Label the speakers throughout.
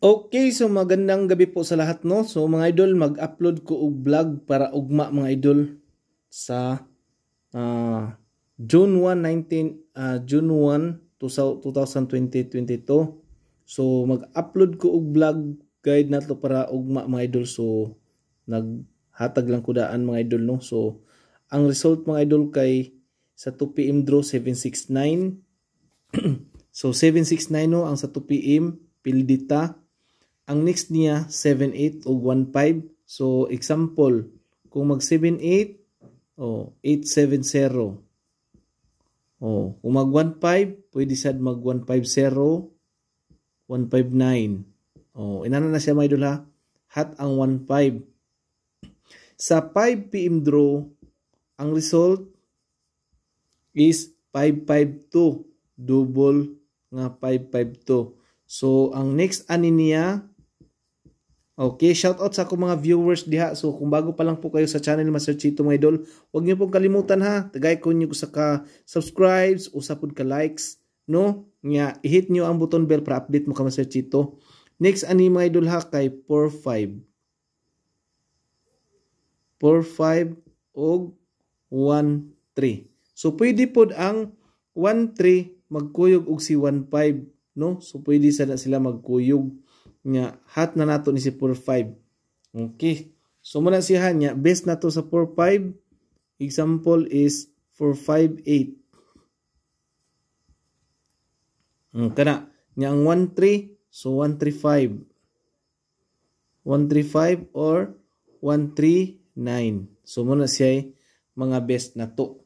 Speaker 1: Okay, so magandang gabi po sa lahat no. So mga idol, mag-upload ko og vlog para ugma mga idol sa uh, June 1, 19 uh, June 1, 2020-22. So mag-upload ko og vlog guide nato para ugma mga idol. So naghatag lang ko daan mga idol no. So ang result mga idol kay sa 2 PM draw 769. so 769 no ang sa 2 PM Pildita ang next niya, 7-8 o 1-5. So, example, kung mag 7-8, o oh, 8-7-0. Oh, kung mag 1-5, pwede sad mag 1-5-0, 1-5-9. Oh, inana na siya, mga idol ha? Hat ang 1-5. Sa 5 PM draw, ang result is 552 double nga 552 so ang next ani niya Okay, shout out sa akong mga viewers diha. So kung bago pa lang po kayo sa channel Master Chito mga idol, huwag niyo pong kalimutan ha. Tagay ko niyo sa ka subscribes, usa pud ka likes, no? Nga i-hit niyo ang button bell para update mo ka Master Chito. Next ani mga idol ha kay 45. 45 og 13. So pwede pod ang 13 magkuyog og si 15, no? So pwede sana sila magkuyog nga hat na nato ni si 45. Okay. So muna siya niya base nato sa 45. Example is 458. Mm, kana nya ang 13 so 135. 135 or 139. So muna siya mga best na to.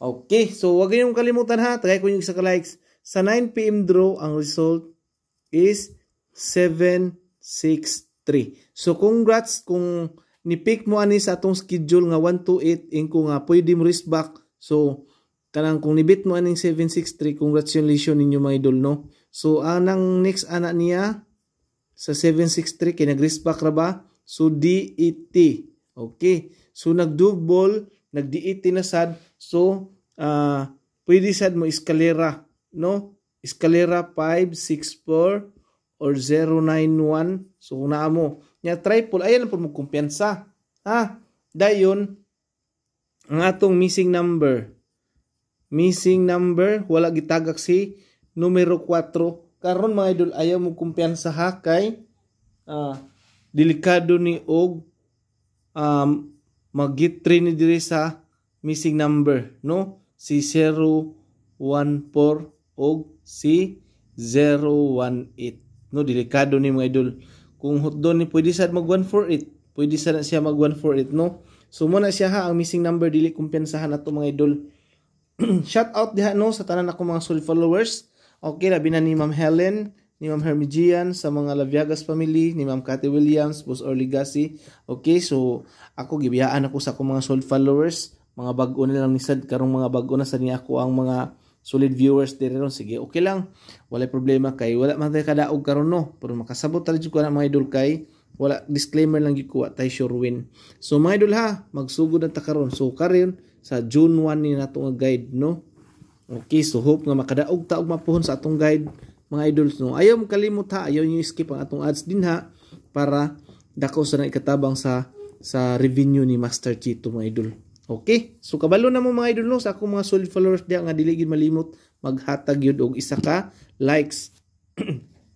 Speaker 1: Okay, so wag niyo kalimutan ha. Tagay ko yung isa ka likes. Sa 9 p.m. draw, ang result is 763. So congrats kung ni-pick mo ani sa atong schedule nga 1 to 8 ingko nga pwede mo risk back. So kanang kung nibit mo aning 763 congratulations ninyo mga idol no. So anang next ana niya sa 763 kay nag risk back ra ba? So D80. E okay. So nag nagdi80 e na sad. So uh, pwede sad mo eskalera no? Eskalera 5 6 4 or 091 so kung naa mo nya triple ayan po mo kumpiyansa ha dayon ang atong missing number missing number wala gitagak si numero 4 karon mga idol ayaw mo kumpiyansa ha kay uh, delikado ni og um, magitri ni diri sa missing number no si 014 og si 018 No, delikado ni mga idol. Kung hotdog ni pwede sad mag 148, pwede sad siya mag 148, no? So muna siya ha ang missing number dili kumpensahan nato mga idol. Shout out diha no sa tanan ako mga solid followers. Okay, labi na ni Ma'am Helen, ni Ma'am Hermigian, sa mga Laviagas family, ni Ma'am Cathy Williams, Boss Orligasi. Okay, so ako gibiyaan ako sa akong mga solid followers. Mga bag-o na lang ni Sad, karong mga bag-o na sa niya ako ang mga solid viewers dire ron sige okay lang wala problema kay wala man tayo kadaog karon no pero makasabot tali ko na mga idol kay wala disclaimer lang gikuha tay sure win so mga idol ha magsugod na ta karon so karon sa June 1 ni nato nga guide no okay so hope nga makadaog ta og mapuhon sa atong guide mga idols no ayaw mo kalimot ha ayaw niyo skip ang atong ads din ha para dako sa na ikatabang sa sa revenue ni Master Chito mga idol Okay? So kabalo na mo mga idol no sa akong mga solid followers diya nga dili gid malimot maghatag yun og isa ka likes.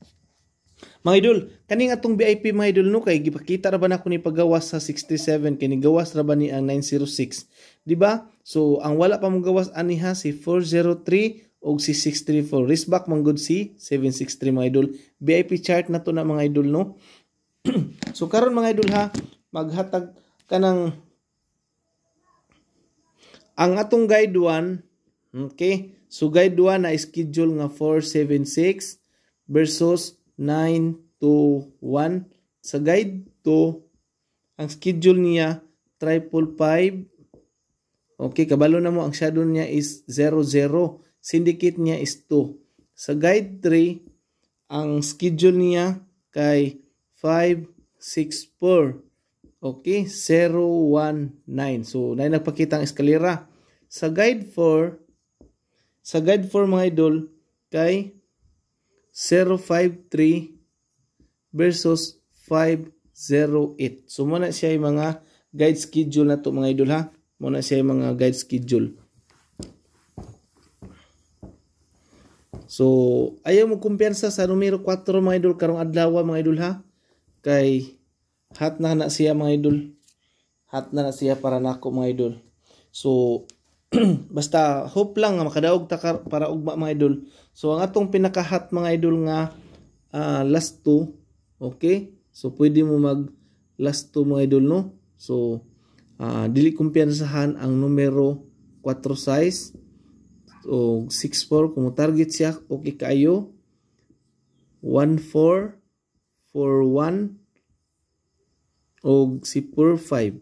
Speaker 1: mga idol, kaning atong VIP mga idol no kay gipakita ra ba nako ni paggawas sa 67 kini gawas ra ba ni ang 906. Di ba? So ang wala pa mo gawas ani ha si 403 og si 634. Risk back man good si 763 mga idol. VIP chart na to na mga idol no. so karon mga idol ha, maghatag kanang ang atong guide 1, okay? So guide 1 na schedule nga 476 versus 9 to 1. Sa guide 2, ang schedule niya triple 5. Okay, kabalo na mo ang shadow niya is 00. Syndicate niya is 2. Sa guide 3, ang schedule niya kay 564. Okay, 019. So, na nagpakita ang eskalera. Sa guide for sa guide for mga idol kay 053 versus 508. So, muna siya yung mga guide schedule na to mga idol ha. Muna siya yung mga guide schedule. So, ayaw mo kumpiyansa sa numero 4 mga idol karong adlaw mga idol ha. Kay Hat na na siya mga idol. Hat na na siya para nako mga idol. So basta hope lang makadaog ta para ugma mga idol. So ang atong pinaka hat mga idol nga uh, last 2 okay? So pwede mo mag last 2 mga idol no. So uh, dili kumpiyansahan ang numero 4 size o 6-4 kung target siya okay kayo 1-4 og si Pur 5.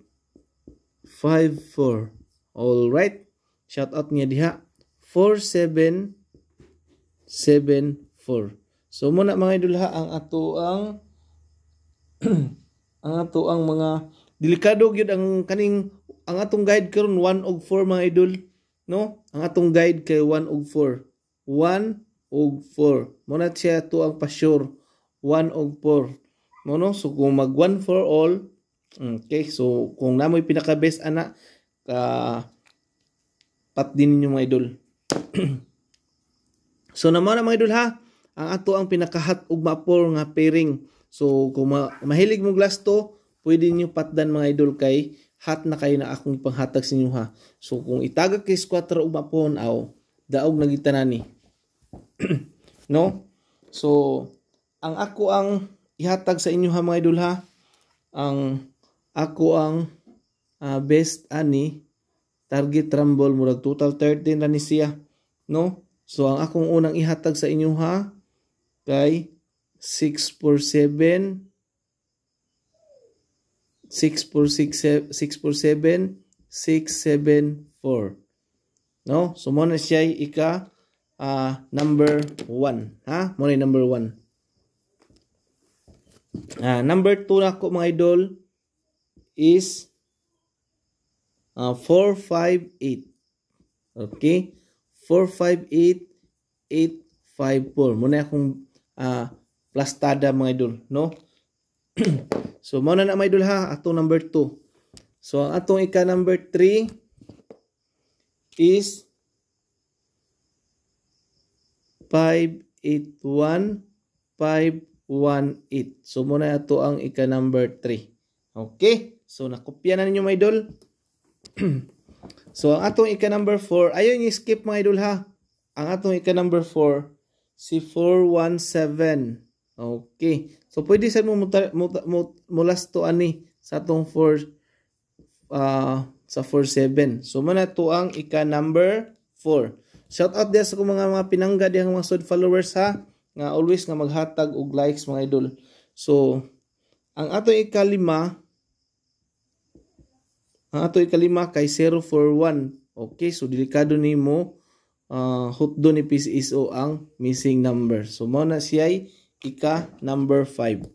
Speaker 1: 5-4. Alright. Shout out niya diha. 4-7-7-4. So muna mga idol ha, ang ato ang ang ato ang mga delikado gyud ang kaning ang atong guide karon 1 og 4 mga idol, no? Ang atong guide kay 1 og 4. 1 og 4. Muna siya to ang pa sure 1 og 4. No no, so kung mag 1 for all, Okay, so kung na mo'y pinaka best ana ka pat din ninyo mga idol. so naman na mga idol ha, ang ato ang pinaka-hot ug mapol nga pairing. So kung ma mahilig mo glass to, pwede niyo patdan mga idol kay hot na kayo na akong panghatag sa inyo ha. So kung itaga kay squatter og mapon aw, daog nagitanani. no? So ang ako ang ihatag sa inyo ha mga idol ha. Ang ako ang uh, best ani target rumble murag total 13 na ni siya no so ang akong unang ihatag sa inyo ha kay 647 for 647 674 no so mo na siya ika uh, number 1 ha mo na number 1 uh, ah, number 2 na ko mga idol is uh, 458. Okay? 458, 854. Muna akong uh, plastada mga idol. No? so, muna na mga idol ha. atong number 2. So, ang atong ika number 3 is 581, 518. So, muna ato ang ika number 3. Okay? So, nakopya na ninyo mga idol. so, ang atong ika number 4, ayaw niyo skip mga idol ha. Ang atong ika number 4, si 417. Okay. So, pwede sa mo mulastoan ni sa atong 4, uh, ah, sa 47. So, man to ang ika number 4. Shout out diya sa mga mga pinangga diya mga sod followers ha nga always nga maghatag og likes mga idol. So, ang atong ika ikalima ang ato ikalima kay 041. Okay, so delikado ni mo uh, hutdo ni PCSO ang missing number. So mao na siya ay ika number 5.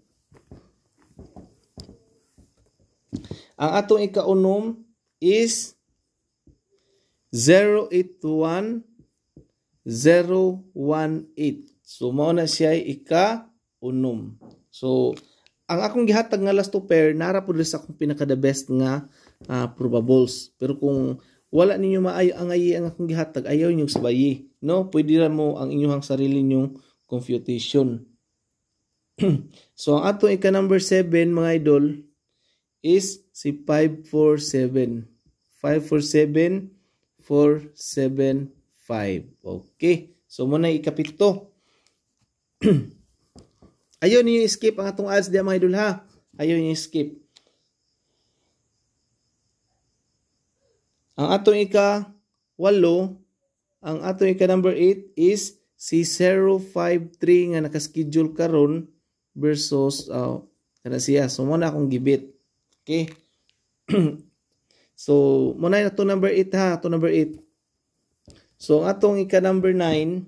Speaker 1: Ang atong ikaunom is 081 018. So mao na siya ay ika unom. So ang akong gihatag nga last two pair nara pud sa akong pinaka the best nga uh, ah, probables. Pero kung wala ninyo maayo ang ayi ang akong gihatag, ayaw ninyo sabayi. No? Pwede ra mo ang inyong sarili ninyong computation. so, ang ato ika number 7, mga idol, is si 547. 547, 475. Okay. So, muna ikapito. ayaw niyo skip ang atong ads diya, mga idol, ha? Ayaw niyo skip. Ang atong ika walo, ang atong ika number 8 is si 053 nga nakaschedule karon versus uh, kana siya. So mo na akong gibit. Okay? so mo na to number 8 ha, to number 8. So ang atong ika number 9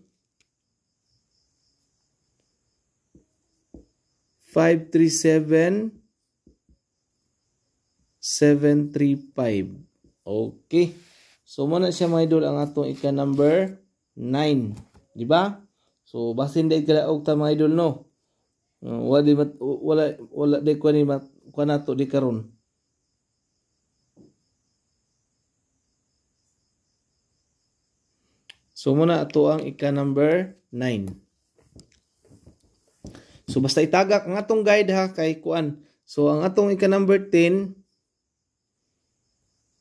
Speaker 1: 537 735 Okay. So, muna siya mga idol ang atong ika number 9. Di ba? So, basin dahil kala og ta mga idol no. Uh, wala di mat, wala wala di ko ni mat ko nato di karon. So muna ato ang ika number 9. So basta itagak ang atong guide ha kay kuan. So ang atong ika number 10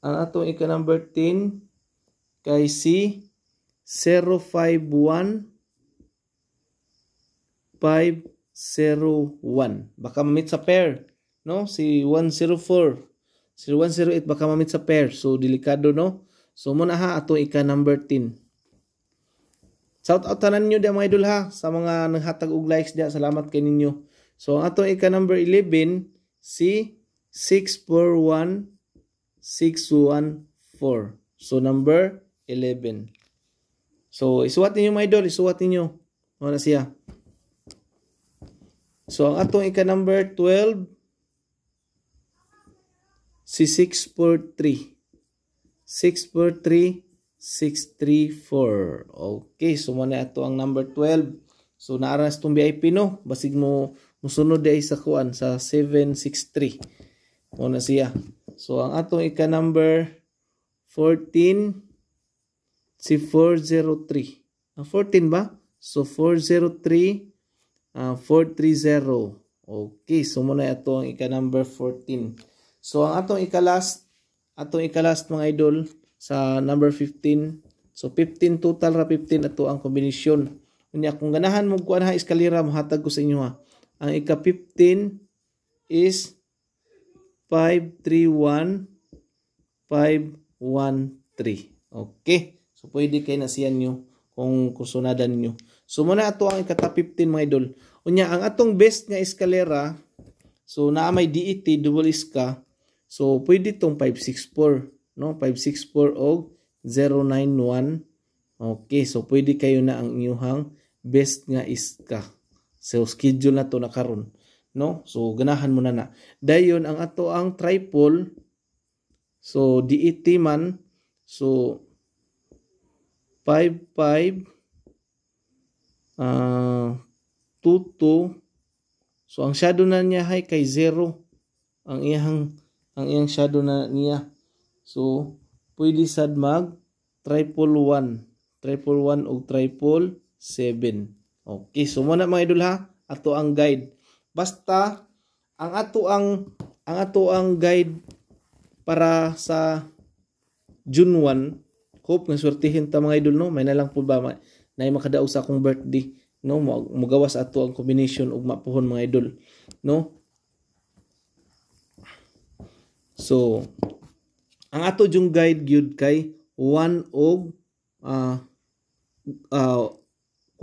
Speaker 1: ang atong ika number 10 kay C 051 501. Baka mamit sa pair, no? Si 104, si 108 baka mamit sa pair. So delikado, no? So muna ha atong ika number 10. Shout out tanan niyo da mga idol ha sa mga naghatag og likes da. Salamat kay ninyo. So ang ato ika number 11 si 641 614. So, number 11. So, isuwat ninyo my idol. Isuwat ninyo. Ano na siya? So, ang atong ika number 12, si 643. 643, 634. Okay, so mo na ato ang number 12. So naaras tong VIP no, basig mo musunod dai sa kuan sa 763. Mo na siya. So ang atong ika number 14 si 403. Ah, 14 ba? So 403 uh, 430. Okay, so muna ito ang ika number 14. So ang atong ika last atong ika last mga idol sa number 15. So 15 total ra 15 ato ang kombinasyon. Unya kung ganahan mo kuan ha eskalera mahatag ko sa inyo ha. Ang ika 15 is 531-513. Okay. So, pwede kayo nasiyan nyo kung kusunadan nyo. So, muna ato ang ikata 15 mga idol. Unya, ang atong best nga eskalera, so naa may DET, double iska, so pwede itong 564, no? 564 o 091. Okay, so pwede kayo na ang inyuhang best nga iska. So, schedule na to na karon no so ganahan mo na na dayon ang ato ang triple so diiti man so 55 ah uh, 2 so ang shadow na niya ay kay 0 ang iyang ang iyang shadow na niya so pwede sad mag triple 1 triple 1 og triple 7 okay so mo na mga idol ha ato ang guide Basta ang ato ang ang ato ang guide para sa June 1. Hope nga swertihin ta mga idol no. May nalang lang po ba may, na makadaog sa akong birthday no mugawas ato ang combination ug mapuhon mga idol no. So ang ato jung guide gyud kay 1 og uh, uh, 4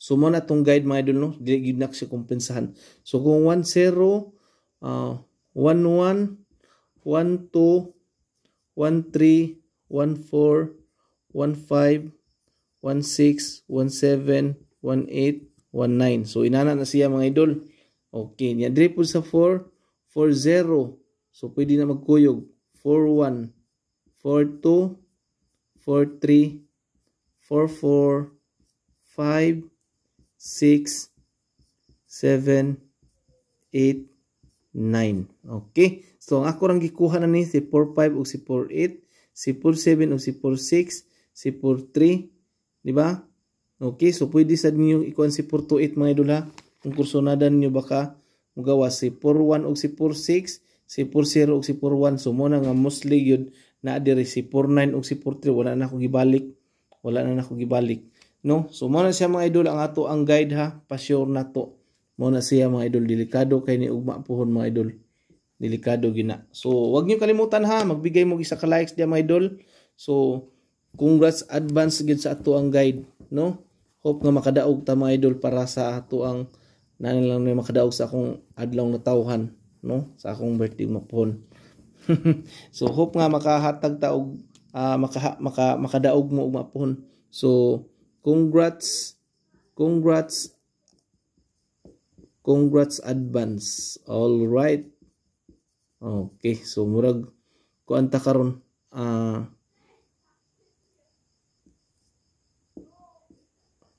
Speaker 1: So mo na tong guide mga idol no, dili gyud na si kumpensahan. So kung 10 uh 11 12 13 14 15 16 17 18 19. So inana na siya mga idol. Okay, niya diri sa 4 40. So pwede na magkuyog 41 42 43 44 5 6, 7, 8, 9. Okay? So, ang ako lang gikuha na ni si 4-5 o si 4-8, si 4-7 o si 4-6, si 4-3, di ba? Okay? So, pwede sa ninyo ikuan si 4-2-8 mga idol ha. Kung kursunada ninyo baka magawa si 4-1 o si 4-6, si 4-0 o si 4-1. So, muna nga mostly yun na adire si 4-9 o si 4-3. Wala na ako gibalik. Wala na ako gibalik. No? So mo na siya mga idol ang ato ang guide ha, pa-sure na to. Mo na siya mga idol delikado kay ni ugma puhon mga idol. Delikado gina. So wag niyo kalimutan ha, magbigay mo isa ka likes diya mga idol. So congrats advance gid sa ato ang guide, no? Hope nga makadaog ta mga idol para sa ato ang nanan lang na makadaog sa akong adlaw na tawhan, no? Sa akong birthday mapuhon. so hope nga makahatag ta og uh, ah, maka, maka, makadaog mo og mapuhon. So Congrats. Congrats. Congrats advance. All right. Okay, so murag kuan ta karon uh,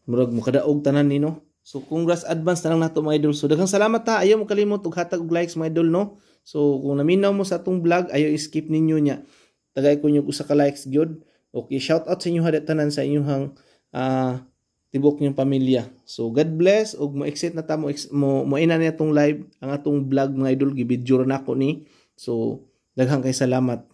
Speaker 1: murag makadaog tanan nino. So congrats advance tanang nato mga idol. So daghang salamat ha. Ayaw mo kalimot og hatag og likes mga idol no. So kung naminaw mo sa atong vlog, ayo i-skip ninyo nya. Tagay ko nyo usa ka likes gyud. Okay, shout out sa inyo ha tanan sa inyong hang, uh, tibok yung pamilya. So God bless ug mo exit na ta mo mo, mo ina ni atong live ang atong vlog mga idol gibidyo na ko ni. So daghang kay salamat.